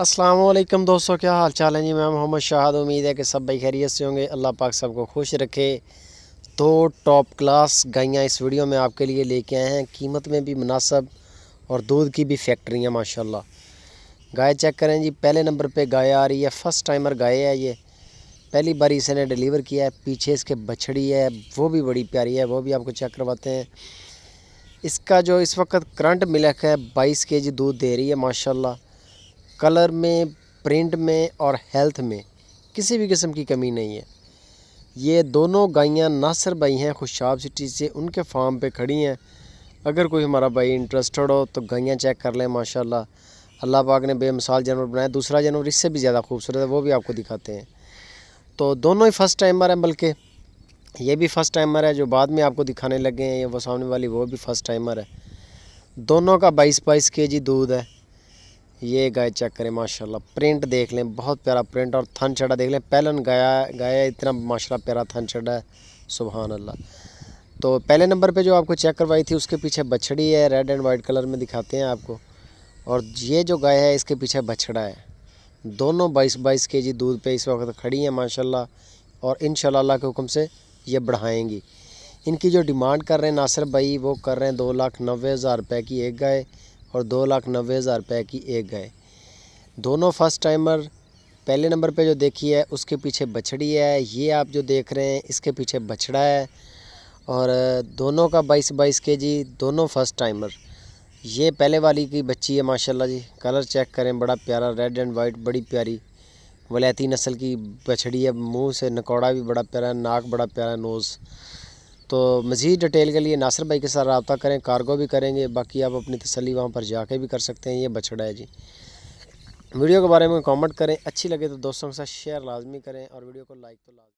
असलम दोस्तों क्या हाल चाल है जी मैं मोहम्मद शाहद उम्मीद है कि सब भाई खैरियत से होंगे अल्लाह पाक सबको खुश रखे दो टॉप क्लास गायें इस वीडियो में आपके लिए लेके आए हैं कीमत में भी मुनासब और दूध की भी फैक्ट्रियाँ माशाल्लाह गाय चेक करें जी पहले नंबर पे गाय आ रही है फ़र्स्ट टाइमर गाय है ये पहली बार इसे ने डिलीवर किया है पीछे इसके बछड़ी है वो भी बड़ी प्यारी है वो भी आपको चेक करवाते हैं इसका जो इस वक्त करंट मिलक है बाईस के दूध दे रही है माशाला कलर में प्रिंट में और हेल्थ में किसी भी किस्म की कमी नहीं है ये दोनों गायें नासर भाई हैं खुशाब सिटी से उनके फार्म पे खड़ी हैं अगर कोई हमारा भाई इंटरेस्टेड हो तो गायें चेक कर लें माशाल्लाह अल्लाह पाक ने बेमिसाल जानवर बनाया दूसरा जानवर इससे भी ज़्यादा खूबसूरत है वो भी आपको दिखाते हैं तो दोनों ही फ़र्स्ट टाइमर हैं बल्कि ये भी फ़र्स्ट टाइमर है जो बाद में आपको दिखाने लगे हैं वो सामने वाली वो भी फ़र्स्ट टाइमर है दोनों का बाईस बाईस के जी दूध है ये गाय चेक करें माशाल्लाह प्रिंट देख लें बहुत प्यारा प्रिंट और थन चढ़ा देख लें पहलन गाया गाया इतना माशाल्लाह प्यारा थन चढ़ा है सुबहान अल्लाह तो पहले नंबर पे जो आपको चेक करवाई थी उसके पीछे बछड़ी है रेड एंड वाइट कलर में दिखाते हैं आपको और ये जो गाय है इसके पीछे बछड़ा है दोनों बाईस बाईस के जी दूध पे इस वक्त खड़ी हैं माशाल्लाह और इन शाला के हुक्म से ये बढ़ाएँगी इनकी जो डिमांड कर रहे हैं नासिर भाई वो कर रहे हैं दो लाख नब्बे हज़ार रुपये की एक गाय और दो लाख नब्बे हज़ार रुपये की एक गाय दोनों फर्स्ट टाइमर पहले नंबर पे जो देखी है उसके पीछे बछड़ी है ये आप जो देख रहे हैं इसके पीछे बछड़ा है और दोनों का बाईस बाईस के जी दोनों फर्स्ट टाइमर ये पहले वाली की बच्ची है माशाल्लाह जी कलर चेक करें बड़ा प्यारा रेड एंड वाइट बड़ी प्यारी वलैती नस्ल की बछड़ी है मुंह से नकोड़ा भी बड़ा प्यारा है नाक बड़ा प्यारा नोज़ तो मज़ीद डिटेल के लिए नासिर भाई के साथ रबता करें कार्गो भी करेंगे बाकी आप अपनी तसली वहाँ पर जाके भी कर सकते हैं ये बछड़ा है जी वीडियो के बारे में कमेंट करें अच्छी लगे तो दोस्तों के साथ शेयर लाजमी करें और वीडियो को लाइक तो लाजमी